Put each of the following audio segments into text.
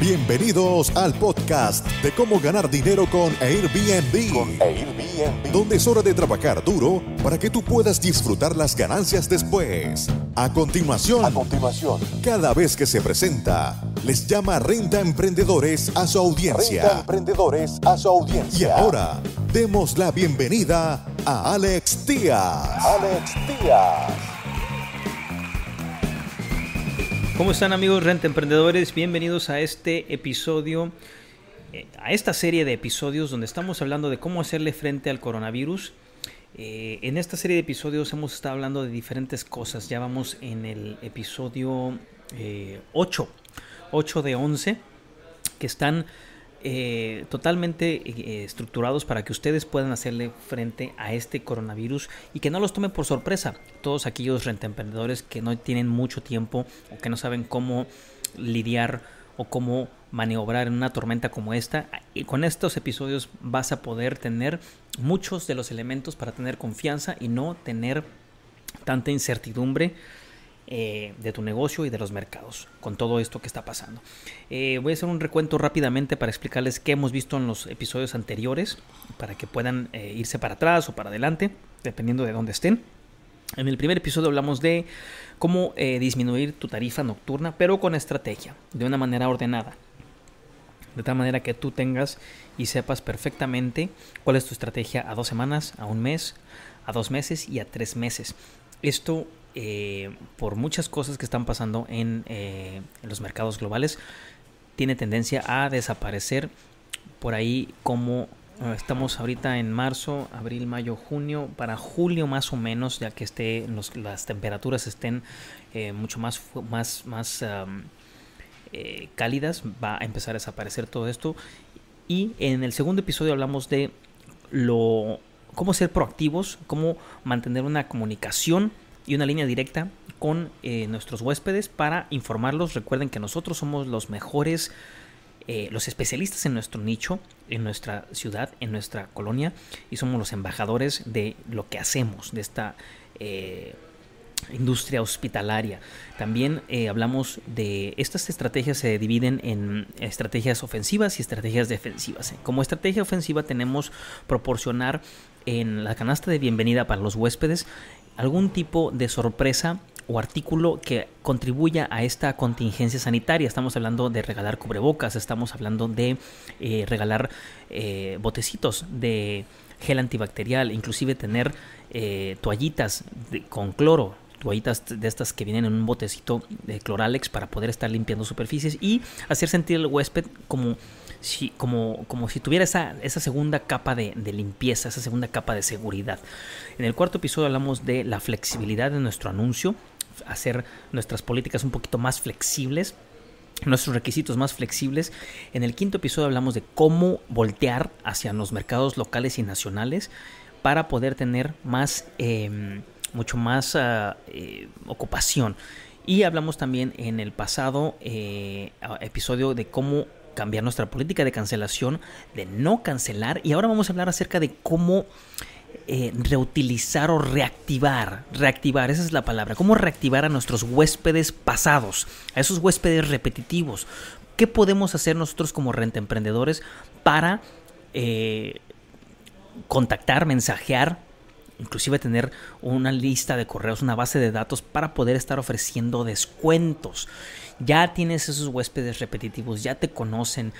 Bienvenidos al podcast de cómo ganar dinero con Airbnb. Con Airbnb. Donde es hora de trabajar duro para que tú puedas disfrutar las ganancias después. A continuación, a continuación, cada vez que se presenta, les llama Renta Emprendedores a su audiencia. Renta Emprendedores a su audiencia. Y ahora, demos la bienvenida a Alex Díaz. Alex Díaz. ¿Cómo están amigos Renta Emprendedores? Bienvenidos a este episodio, eh, a esta serie de episodios donde estamos hablando de cómo hacerle frente al coronavirus. Eh, en esta serie de episodios hemos estado hablando de diferentes cosas. Ya vamos en el episodio 8, eh, 8 de 11, que están eh, totalmente eh, estructurados para que ustedes puedan hacerle frente a este coronavirus y que no los tome por sorpresa. Todos aquellos rentemprendedores que no tienen mucho tiempo o que no saben cómo lidiar o cómo maniobrar en una tormenta como esta. Y con estos episodios vas a poder tener muchos de los elementos para tener confianza y no tener tanta incertidumbre eh, de tu negocio y de los mercados con todo esto que está pasando. Eh, voy a hacer un recuento rápidamente para explicarles qué hemos visto en los episodios anteriores para que puedan eh, irse para atrás o para adelante, dependiendo de dónde estén. En el primer episodio hablamos de cómo disminuir tu tarifa nocturna, pero con estrategia, de una manera ordenada. De tal manera que tú tengas y sepas perfectamente cuál es tu estrategia a dos semanas, a un mes, a dos meses y a tres meses. Esto eh, por muchas cosas que están pasando eh, en, los mercados globales, tiene tendencia a desaparecer por ahí como eh, Estamos ahorita en marzo, abril, mayo, junio, para julio más o menos, ya que esté, las temperaturas estén eh, mucho más, más, más cálidas, va a empezar a desaparecer todo esto. Y en el segundo episodio hablamos de lo, cómo ser proactivos, cómo mantener una comunicación y una línea directa con eh, nuestros huéspedes para informarlos. Recuerden que nosotros somos los mejores, eh, los especialistas en nuestro nicho, en nuestra ciudad, en nuestra colonia y somos los embajadores de lo que hacemos, de esta... Eh, industria hospitalaria. También hablamos de estas estrategias se dividen en estrategias ofensivas y estrategias defensivas. Como estrategia ofensiva tenemos proporcionar en la canasta de bienvenida para los huéspedes algún tipo de sorpresa o artículo que contribuya a esta contingencia sanitaria. Estamos hablando de regalar cubrebocas, estamos hablando de eh, regalar eh, botecitos de gel antibacterial, inclusive tener eh, toallitas con cloro de estas que vienen en un botecito de cloralex para poder estar limpiando superficies y hacer sentir el huésped como si, como, como si tuviera esa, segunda capa de, limpieza, esa segunda capa de seguridad. En el cuarto episodio hablamos de la flexibilidad de nuestro anuncio, hacer nuestras políticas un poquito más flexibles, nuestros requisitos más flexibles. En el quinto episodio hablamos de cómo voltear hacia los mercados locales y nacionales para poder tener más... Em, mucho más ah, eh, ocupación. Y hablamos también en el pasado eh, episodio de cómo cambiar nuestra política de cancelación, de no cancelar. Y ahora vamos a hablar acerca de cómo eh, reutilizar o reactivar. Reactivar, esa es la palabra. Cómo reactivar a nuestros huéspedes pasados, a esos huéspedes repetitivos. ¿Qué podemos hacer nosotros como renta emprendedores para contactar, mensajear inclusive tener una lista de correos, una base de datos para poder estar ofreciendo descuentos. Ya tienes esos huéspedes repetitivos, ya te conocen.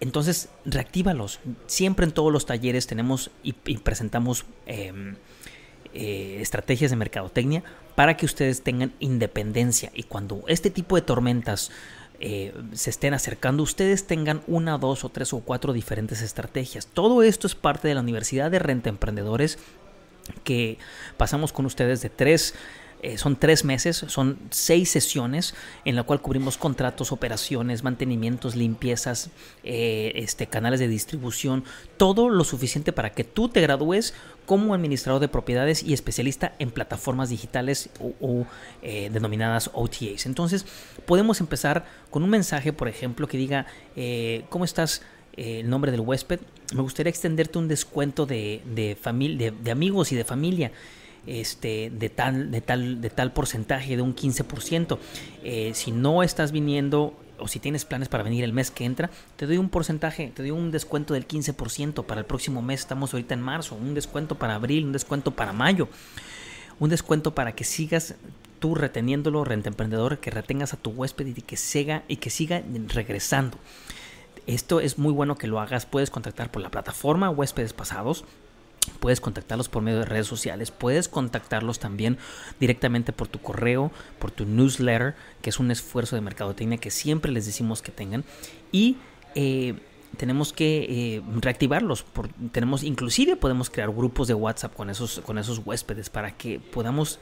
Entonces, reactívalos. Siempre en todos los talleres tenemos y, presentamos em, eh, estrategias de mercadotecnia para que ustedes tengan independencia. Y cuando este tipo de tormentas eh, se estén acercando, ustedes tengan una, dos o tres o cuatro diferentes estrategias. Todo esto es parte de la Universidad de Renta Emprendedores que pasamos con ustedes de tres eh, son tres meses, son seis sesiones en la cual cubrimos contratos, operaciones, mantenimientos, limpiezas, eh, este, canales de distribución, todo lo suficiente para que tú te gradúes como administrador de propiedades y especialista en plataformas digitales o, eh, denominadas OTAs. Entonces podemos empezar con un mensaje, por ejemplo, que diga, ¿cómo estás? Eh, el nombre del huésped, me gustaría extenderte un descuento de, de, amigos y de familia. Este, de, tal, de, tal, de tal porcentaje, de un 15%. Eh, si no estás viniendo o si tienes planes para venir el mes que entra, te doy un porcentaje, te doy un descuento del 15% para el próximo mes. Estamos ahorita en marzo, un descuento para abril, un descuento para mayo, un descuento para que sigas tú reteniéndolo, renta emprendedor, que retengas a tu huésped y que y que siga regresando. Esto es muy bueno que lo hagas. Puedes contactar por la plataforma huéspedes pasados. Puedes contactarlos por medio de redes sociales, puedes contactarlos también directamente por tu correo, por tu newsletter, que es un esfuerzo de mercadotecnia que siempre les decimos que tengan. Y eh, tenemos que eh, reactivarlos. tenemos, inclusive podemos crear grupos de WhatsApp con esos, con esos huéspedes para que podamos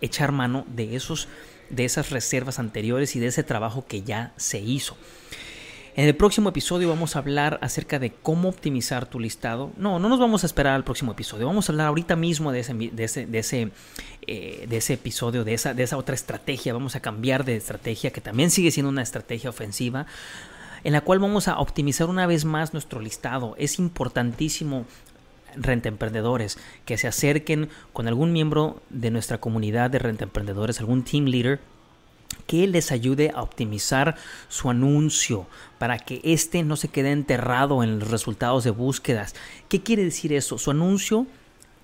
echar mano de, esos, de esas reservas anteriores y de ese trabajo que ya se hizo. En el próximo episodio vamos a hablar acerca de cómo optimizar tu listado. No, no nos vamos a esperar al próximo episodio. Vamos a hablar ahorita mismo de ese, de ese, eh, de ese, episodio, de esa, de esa otra estrategia. Vamos a cambiar de estrategia, que también sigue siendo una estrategia ofensiva en la cual vamos a optimizar una vez más nuestro listado. Es importantísimo renta emprendedores, que se acerquen con algún miembro de nuestra comunidad de renta emprendedores, algún team leader que les ayude a optimizar su anuncio para que éste no se quede enterrado en los resultados de búsquedas. ¿Qué quiere decir eso? Su anuncio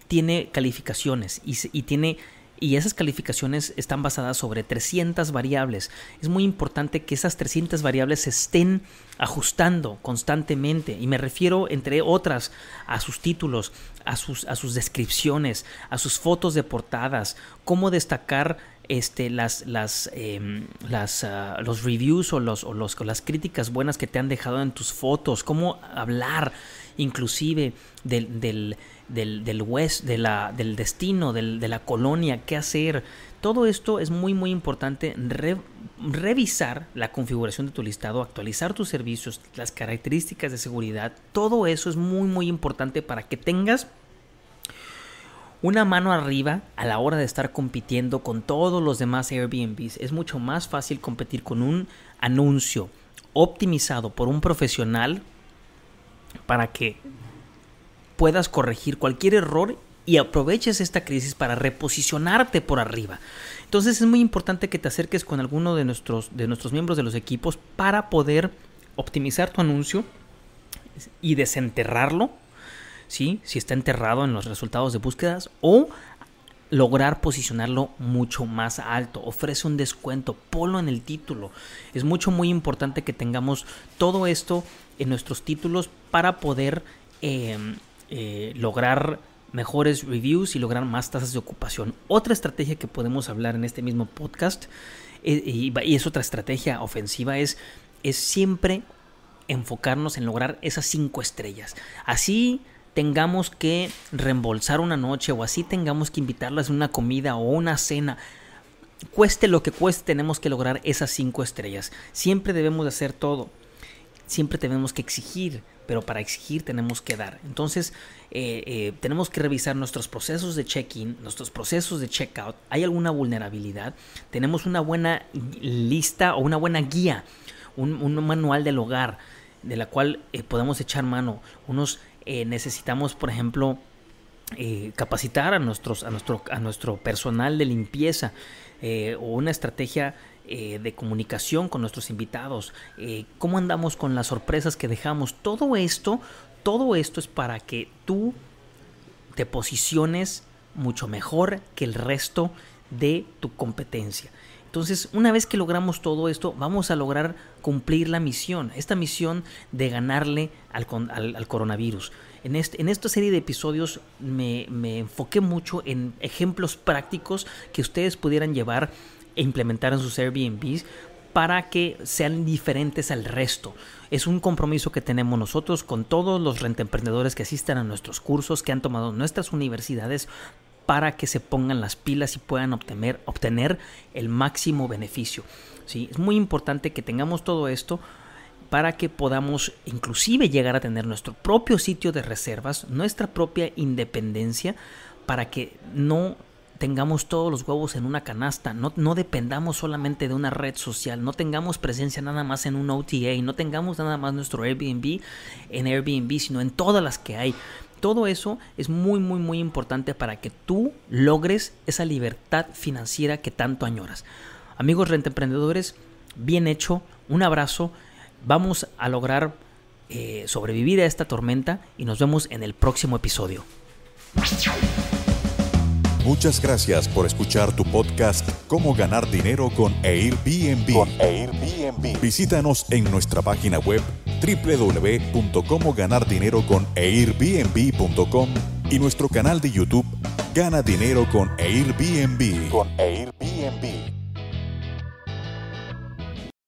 tiene calificaciones y, tiene y esas calificaciones están basadas sobre 300 variables. Es muy importante que esas 300 variables se estén ajustando constantemente y me refiero entre otras a sus títulos, a sus, a sus descripciones, a sus fotos de portadas, cómo destacar este, las, las, em, ah, los reviews o, los, o los, las críticas buenas que te han dejado en tus fotos, cómo hablar inclusive del, del, del, del West, de la, del destino, del, de la colonia, qué hacer. Todo esto es muy muy importante revisar la configuración de tu listado, actualizar tus servicios, las características de seguridad, todo eso es muy muy importante para que tengas una mano arriba a la hora de estar compitiendo con todos los demás Airbnbs. Es mucho más fácil competir con un anuncio optimizado por un profesional para que puedas corregir cualquier error y aproveches esta crisis para reposicionarte por arriba. Entonces es muy importante que te acerques con alguno de nuestros, de nuestros miembros de los equipos para poder optimizar tu anuncio y desenterrarlo si está enterrado en los resultados de búsquedas o lograr posicionarlo mucho más alto. Ofrece un descuento, polo en el título. Es mucho muy importante que tengamos todo esto en nuestros títulos para poder em, eh, lograr mejores reviews y lograr más tasas de ocupación. Otra estrategia que podemos hablar en este mismo podcast eh, y, es otra estrategia ofensiva es, es siempre enfocarnos en lograr esas cinco estrellas. Así tengamos que reembolsar una noche o así tengamos que invitarlas a una comida o una cena, cueste lo que cueste, tenemos que lograr esas cinco estrellas. Siempre debemos hacer todo. Siempre tenemos que exigir, pero para exigir tenemos que dar. Entonces, eh, eh, tenemos que revisar nuestros procesos de check-in, nuestros procesos de check-out. ¿Hay alguna vulnerabilidad? ¿Tenemos una buena lista o una buena guía? Un, manual del hogar de la cual eh, podemos echar mano, unos eh, necesitamos, por ejemplo, eh, capacitar a, nuestros, a, nuestro, a nuestro personal de limpieza eh, o una estrategia de comunicación con nuestros invitados, cómo andamos con las sorpresas que dejamos. Todo esto, todo esto es para que tú te posiciones mucho mejor que el resto de tu competencia. Entonces, una vez que logramos todo esto, vamos a lograr cumplir la misión, esta misión de ganarle al, coronavirus. En, en, esta serie de episodios me, me enfoqué mucho en ejemplos prácticos que ustedes pudieran llevar e implementar en sus Airbnbs para que sean diferentes al resto. Es un compromiso que tenemos nosotros con todos los rentemprendedores que asistan a nuestros cursos, que han tomado nuestras universidades para que se pongan las pilas y puedan obtener, obtener el máximo beneficio. ¿sí? Es muy importante que tengamos todo esto para que podamos inclusive llegar a tener nuestro propio sitio de reservas, nuestra propia independencia, para que no tengamos todos los huevos en una canasta, no, no, dependamos solamente de una red social, no tengamos presencia nada más en un OTA, no tengamos nada más nuestro Airbnb en Airbnb, sino en todas las que hay. Todo eso es muy, muy, muy importante para que tú logres esa libertad financiera que tanto añoras. Amigos emprendedores bien hecho, un abrazo. Vamos a lograr eh, sobrevivir a esta tormenta y nos vemos en el próximo episodio. Muchas gracias por escuchar tu podcast Cómo ganar dinero con Airbnb. Airbnb. Visítanos en nuestra página web www.comoganardineroconairbnb.com y nuestro canal de YouTube Gana dinero con Airbnb. Con Airbnb.